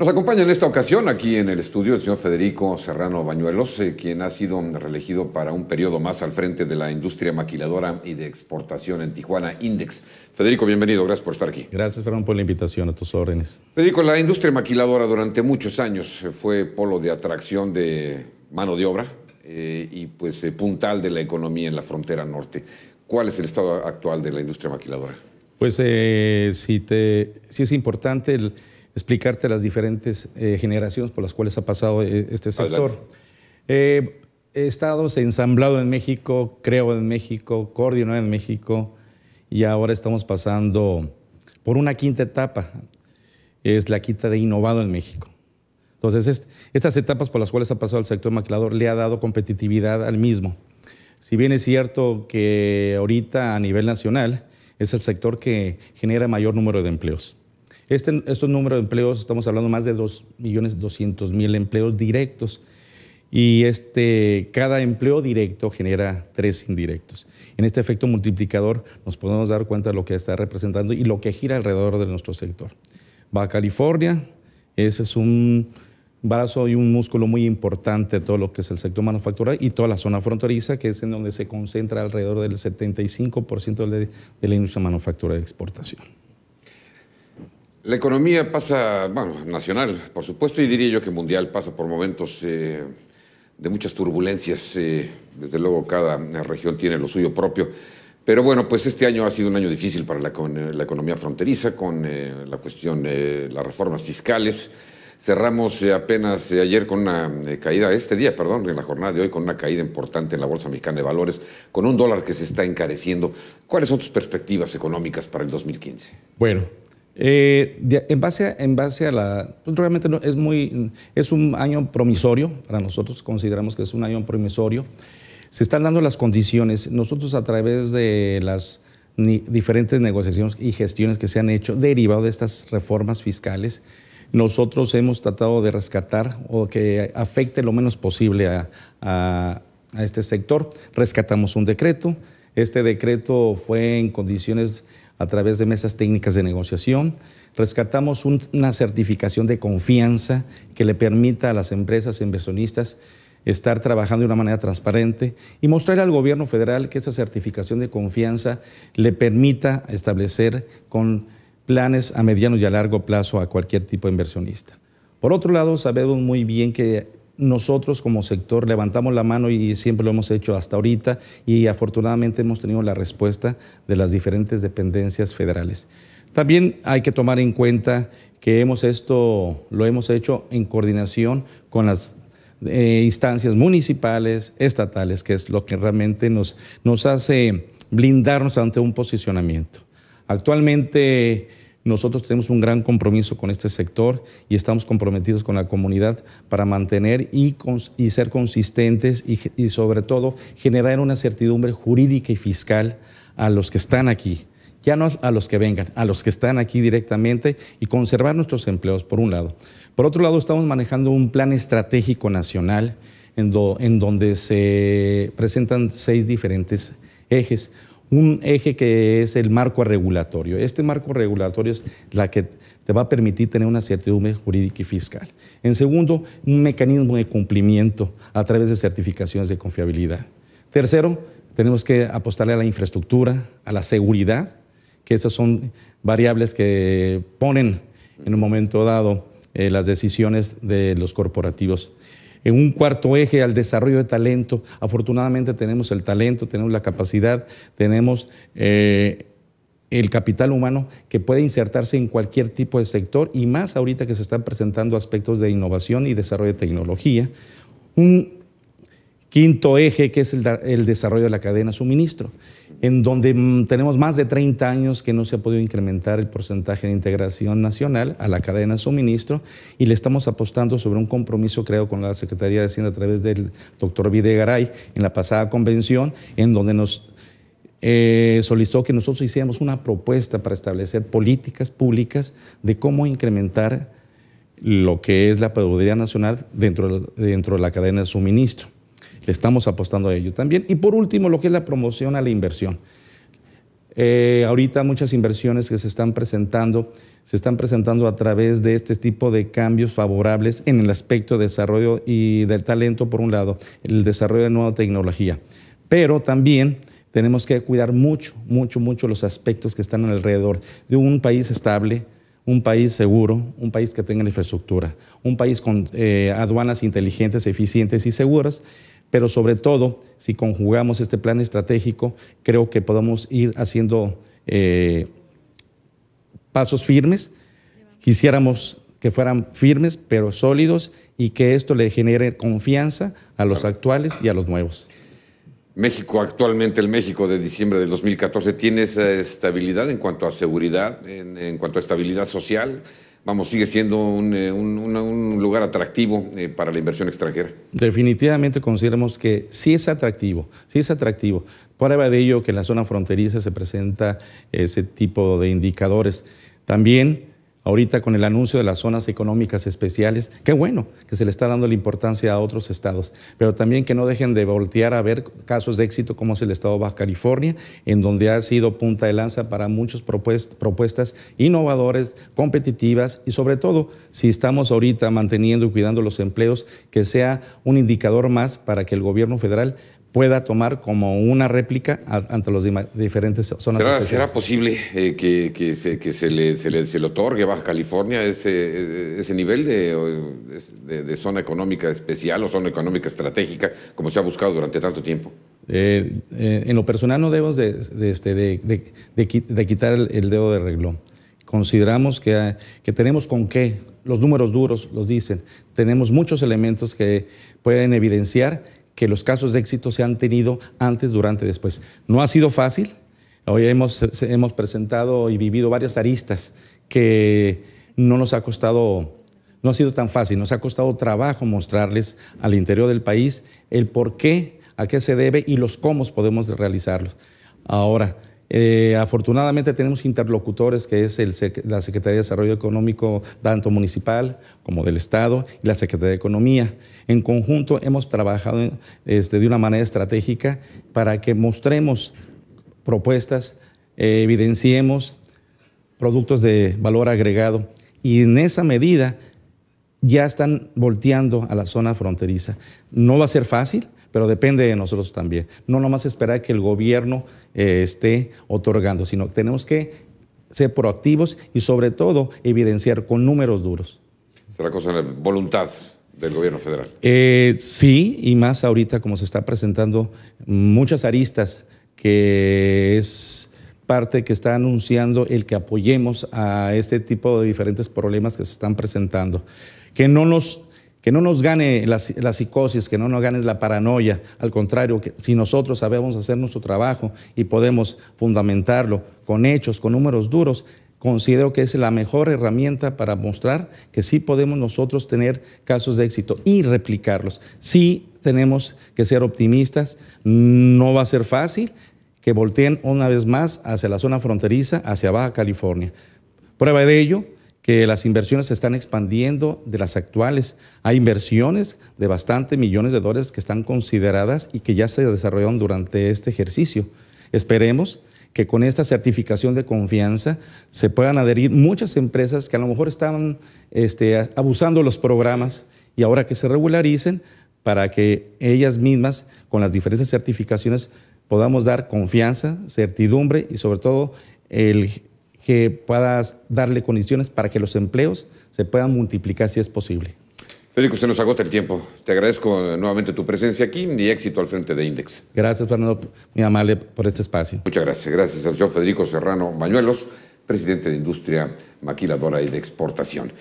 Nos acompaña en esta ocasión aquí en el estudio el señor Federico Serrano Bañuelos, eh, quien ha sido reelegido para un periodo más al frente de la industria maquiladora y de exportación en Tijuana Index. Federico, bienvenido, gracias por estar aquí. Gracias, Fernando, por la invitación a tus órdenes. Federico, la industria maquiladora durante muchos años eh, fue polo de atracción de mano de obra eh, y pues puntal de la economía en la frontera norte. ¿Cuál es el estado actual de la industria maquiladora? Pues sí, si si es importante el explicarte las diferentes eh, generaciones por las cuales ha pasado eh, este sector. Eh, he estado ensamblado en México, creo en México, coordinado en México y ahora estamos pasando por una quinta etapa. Es la quinta de innovado en México. Entonces, estas etapas por las cuales ha pasado el sector maquilador le ha dado competitividad al mismo. Si bien es cierto que ahorita a nivel nacional es el sector que genera mayor número de empleos. Este, estos números de empleos, estamos hablando más de 2.200.000 empleos directos. Y este, cada empleo directo genera tres indirectos. En este efecto multiplicador nos podemos dar cuenta de lo que está representando y lo que gira alrededor de nuestro sector. Baja California, ese es un brazo y un músculo muy importante de todo lo que es el sector manufacturero y toda la zona fronteriza, que es en donde se concentra alrededor del 75% de la industria manufacturera de exportación. La economía pasa, bueno, nacional, por supuesto, y diría yo que mundial pasa por momentos eh, de muchas turbulencias. Eh, desde luego, cada región tiene lo suyo propio. Pero bueno, pues este año ha sido un año difícil para la, economía fronteriza, con eh, la cuestión de las reformas fiscales. Cerramos apenas ayer con una caída, este día, perdón, en la jornada de hoy, con una caída importante en la Bolsa Mexicana de Valores, con un dólar que se está encareciendo. ¿Cuáles son tus perspectivas económicas para el 2015? Bueno, eh, en, base, en base a la... Pues, realmente es, muy, es un año promisorio, para nosotros consideramos que es un año promisorio. Se están dando las condiciones. Nosotros a través de las diferentes negociaciones y gestiones que se han hecho derivado de estas reformas fiscales, nosotros hemos tratado de rescatar o que afecte lo menos posible a este sector. Rescatamos un decreto. Este decreto fue en condiciones a través de mesas técnicas de negociación. Rescatamos una certificación de confianza que le permita a las empresas inversionistas estar trabajando de una manera transparente y mostrar al gobierno federal que esa certificación de confianza le permita establecer con planes a mediano y a largo plazo a cualquier tipo de inversionista. Por otro lado, sabemos muy bien que nosotros como sector levantamos la mano y siempre lo hemos hecho hasta ahorita y afortunadamente hemos tenido la respuesta de las diferentes dependencias federales. También hay que tomar en cuenta que hemos esto lo hemos hecho en coordinación con las eh, instancias municipales, estatales, que es lo que realmente nos, nos hace blindarnos ante un posicionamiento. Actualmente nosotros tenemos un gran compromiso con este sector y estamos comprometidos con la comunidad para mantener y, ser consistentes y, sobre todo generar una certidumbre jurídica y fiscal a los que están aquí ya no a los que vengan, a los que están aquí directamente y conservar nuestros empleos, por un lado. Por otro lado, estamos manejando un plan estratégico nacional en, en donde se presentan seis diferentes ejes un eje que es el marco regulatorio. Este marco regulatorio es la que te va a permitir tener una certidumbre jurídica y fiscal. En segundo, un mecanismo de cumplimiento a través de certificaciones de confiabilidad. Tercero, tenemos que apostarle a la infraestructura, a la seguridad, que esas son variables que ponen en un momento dado eh, las decisiones de los corporativos. En un cuarto eje al desarrollo de talento. Afortunadamente tenemos el talento, tenemos la capacidad, tenemos eh, el capital humano que puede insertarse en cualquier tipo de sector y más ahorita que se están presentando aspectos de innovación y desarrollo de tecnología. Un quinto eje que es el, el desarrollo de la cadena suministro en donde mm, tenemos más de 30 años que no se ha podido incrementar el porcentaje de integración nacional a la cadena de suministro y le estamos apostando sobre un compromiso creado con la Secretaría de Hacienda a través del doctor Videgaray en la pasada convención, en donde nos eh, solicitó que nosotros hiciéramos una propuesta para establecer políticas públicas de cómo incrementar lo que es la productividad Nacional dentro de la cadena de suministro estamos apostando a ello también. Y por último, lo que es la promoción a la inversión. Eh, ahorita muchas inversiones que se están presentando, se están presentando a través de este tipo de cambios favorables en el aspecto de desarrollo y del talento, por un lado, el desarrollo de nueva tecnología. Pero también tenemos que cuidar mucho, mucho, mucho los aspectos que están alrededor de un país estable, un país seguro, un país que tenga infraestructura, un país con eh, aduanas inteligentes, eficientes y seguras, pero sobre todo, si conjugamos este plan estratégico, creo que podamos ir haciendo eh, pasos firmes. Quisiéramos que fueran firmes, pero sólidos, y que esto le genere confianza a los actuales y a los nuevos. México, actualmente el México de diciembre del 2014, ¿tiene esa estabilidad en cuanto a seguridad, en cuanto a estabilidad social? vamos, sigue siendo un, eh, lugar atractivo eh, para la inversión extranjera. Definitivamente consideramos que sí es atractivo, sí es atractivo. Prueba de ello que en la zona fronteriza se presenta ese tipo de indicadores. También ahorita con el anuncio de las zonas económicas especiales, qué bueno que se le está dando la importancia a otros estados, pero también que no dejen de voltear a ver casos de éxito como es el estado de Baja California, en donde ha sido punta de lanza para muchas propuestas innovadoras, competitivas y sobre todo, si estamos ahorita manteniendo y cuidando los empleos, que sea un indicador más para que el gobierno federal pueda tomar como una réplica ante las diferentes zonas. ¿Será, ¿será posible eh, que, que, se, le, se, le, se, le, otorgue a Baja California ese, ese nivel de, de, zona económica especial o zona económica estratégica como se ha buscado durante tanto tiempo? Eh, eh, en lo personal no debemos de, de este, quitar el, dedo de reglón. Consideramos que, que tenemos con qué, los números duros los dicen, tenemos muchos elementos que pueden evidenciar que los casos de éxito se han tenido antes, durante, después. No ha sido fácil. Hoy hemos, hemos presentado y vivido varias aristas que no nos ha costado, no ha sido tan fácil, nos ha costado trabajo mostrarles al interior del país el por qué, a qué se debe y los cómo podemos realizarlo. Ahora, eh, afortunadamente tenemos interlocutores que es la Secretaría de Desarrollo Económico, tanto municipal como del Estado, y la Secretaría de Economía. En conjunto hemos trabajado este, de una manera estratégica para que mostremos propuestas, eh, evidenciemos productos de valor agregado y en esa medida ya están volteando a la zona fronteriza. No va a ser fácil, pero depende de nosotros también. No nomás esperar que el gobierno eh, esté otorgando, sino tenemos que ser proactivos y sobre todo evidenciar con números duros. otra cosa de voluntad del gobierno federal. Eh, sí, y más ahorita como se está presentando muchas aristas, que es parte que está anunciando el que apoyemos a este tipo de diferentes problemas que se están presentando. Que no nos que no nos gane la, psicosis, que no nos gane la paranoia. Al contrario, si nosotros sabemos hacer nuestro trabajo y podemos fundamentarlo con hechos, con números duros, considero que es la mejor herramienta para mostrar que sí podemos nosotros tener casos de éxito y replicarlos. Sí tenemos que ser optimistas, no va a ser fácil que volteen una vez más hacia la zona fronteriza, hacia Baja California. Prueba de ello, las inversiones se están expandiendo de las actuales. Hay inversiones de bastante millones de dólares que están consideradas y que ya se desarrollaron durante este ejercicio. Esperemos que con esta certificación de confianza se puedan adherir muchas empresas que a lo mejor estaban este, abusando los programas y ahora que se regularicen para que ellas mismas, con las diferentes certificaciones, podamos dar confianza, certidumbre y sobre todo el que puedas darle condiciones para que los empleos se puedan multiplicar si es posible. Federico, se nos agota el tiempo. Te agradezco nuevamente tu presencia aquí y éxito al frente de Index. Gracias, Fernando, muy amable por este espacio. Muchas gracias. Gracias Sergio señor Federico Serrano Mañuelos, presidente de Industria Maquiladora y de Exportación.